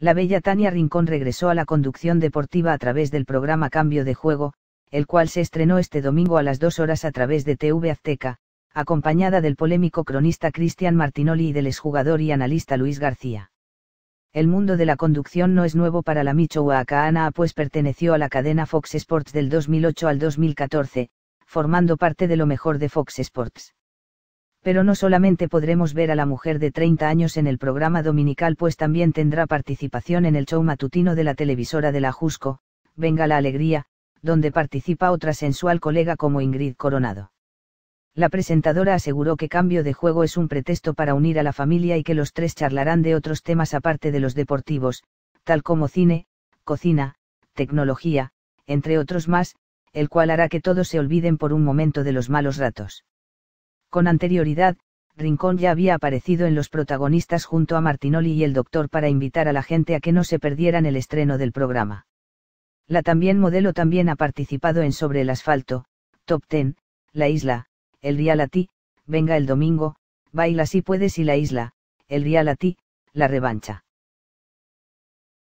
La bella Tania Rincón regresó a la conducción deportiva a través del programa Cambio de Juego, el cual se estrenó este domingo a las 2 horas a través de TV Azteca, acompañada del polémico cronista Cristian Martinoli y del exjugador y analista Luis García. El mundo de la conducción no es nuevo para la michoacana, pues perteneció a la cadena Fox Sports del 2008 al 2014, formando parte de lo mejor de Fox Sports pero no solamente podremos ver a la mujer de 30 años en el programa dominical, pues también tendrá participación en el show matutino de la televisora de la Jusco, Venga la Alegría, donde participa otra sensual colega como Ingrid Coronado. La presentadora aseguró que cambio de juego es un pretexto para unir a la familia y que los tres charlarán de otros temas aparte de los deportivos, tal como cine, cocina, tecnología, entre otros más, el cual hará que todos se olviden por un momento de los malos ratos. Con anterioridad, Rincón ya había aparecido en los protagonistas junto a Martinoli y el doctor para invitar a la gente a que no se perdieran el estreno del programa. La también modelo también ha participado en Sobre el asfalto, Top Ten, La Isla, El a Ti, Venga el Domingo, Baila si puedes y La Isla, El a Ti, La Revancha.